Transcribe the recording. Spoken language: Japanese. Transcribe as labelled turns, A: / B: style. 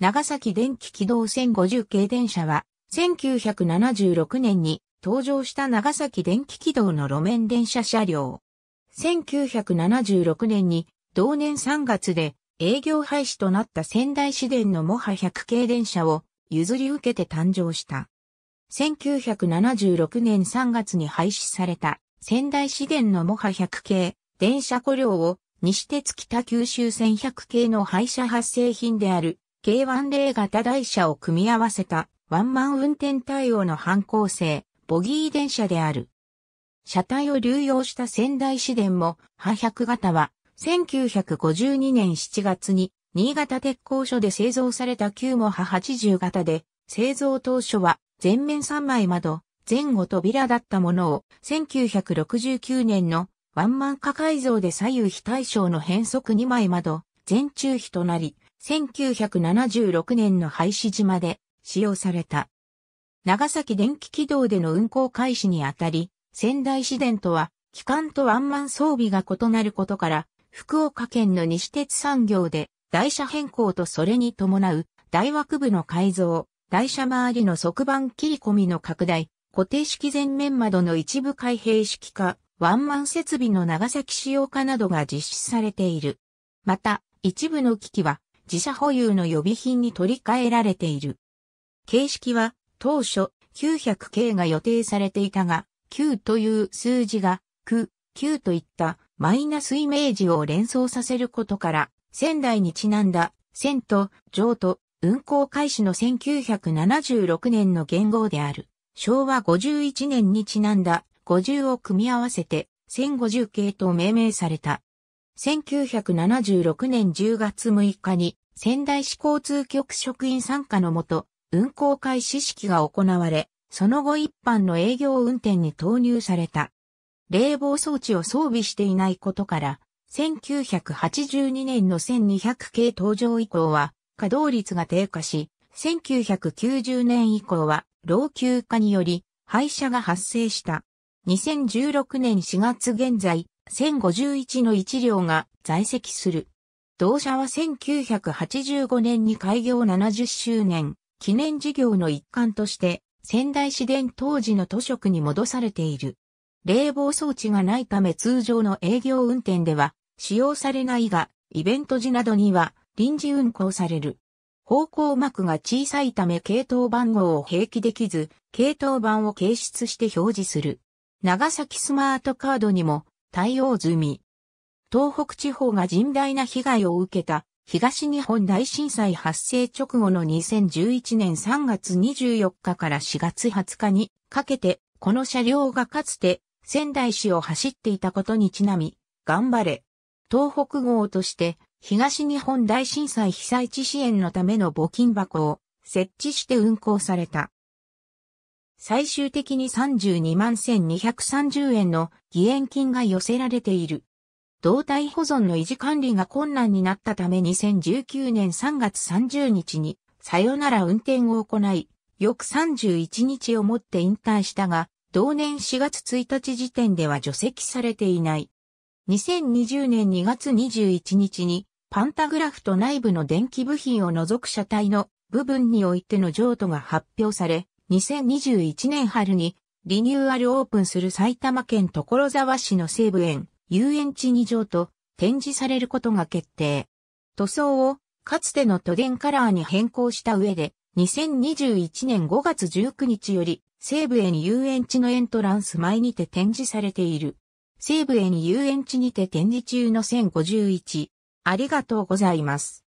A: 長崎電気軌道1050系電車は、1976年に登場した長崎電気軌道の路面電車車両。1976年に、同年3月で営業廃止となった仙台市電のモハ100系電車を譲り受けて誕生した。1976年3月に廃止された仙台市電のモハ100系電車庫両を西鉄北九州線100系の廃車発生品である K10 型台車を組み合わせたワンマン運転対応の反抗性、ボギー電車である。車体を流用した仙台市電も、ハ百型は、1952年7月に、新潟鉄工所で製造された旧も派80型で、製造当初は、全面3枚窓、前後扉だったものを、1969年のワンマン化改造で左右非対称の変則2枚窓、全中比となり、1976年の廃止島で使用された。長崎電気軌道での運行開始にあたり、仙台市電とは、機関とワンマン装備が異なることから、福岡県の西鉄産業で、台車変更とそれに伴う、大枠部の改造、台車周りの側板切り込みの拡大、固定式前面窓の一部開閉式化、ワンマン設備の長崎使用化などが実施されている。また、一部の機器は自社保有の予備品に取り替えられている。形式は当初 900K が予定されていたが、9という数字が9、9といったマイナスイメージを連想させることから、仙台にちなんだ、仙と城と運行開始の1976年の元号である、昭和51年にちなんだ50を組み合わせて、1050系と命名された。1976年10月6日に仙台市交通局職員参加のもと、運行開始式が行われ、その後一般の営業運転に投入された。冷房装置を装備していないことから、1982年の1200系登場以降は、稼働率が低下し、1990年以降は、老朽化により、廃車が発生した。2016年4月現在、1051の1両が在籍する。同社は1985年に開業70周年記念事業の一環として仙台市電当時の都職に戻されている。冷房装置がないため通常の営業運転では使用されないが、イベント時などには臨時運行される。方向幕が小さいため系統番号を併記できず、系統番を掲出して表示する。長崎スマートカードにも対応済み。東北地方が甚大な被害を受けた東日本大震災発生直後の2011年3月24日から4月20日にかけて、この車両がかつて仙台市を走っていたことにちなみ、頑張れ。東北号として東日本大震災被災地支援のための募金箱を設置して運行された。最終的に32万1230円の義援金が寄せられている。胴体保存の維持管理が困難になったため2019年3月30日にさよなら運転を行い、翌31日をもって引退したが、同年4月1日時点では除籍されていない。2020年2月21日にパンタグラフと内部の電気部品を除く車体の部分においての譲渡が発表され、2021年春にリニューアルオープンする埼玉県所沢市の西武園、遊園地2条と展示されることが決定。塗装をかつての都電カラーに変更した上で、2021年5月19日より西武園遊園地のエントランス前にて展示されている。西武園遊園地にて展示中の1051。ありがとうございます。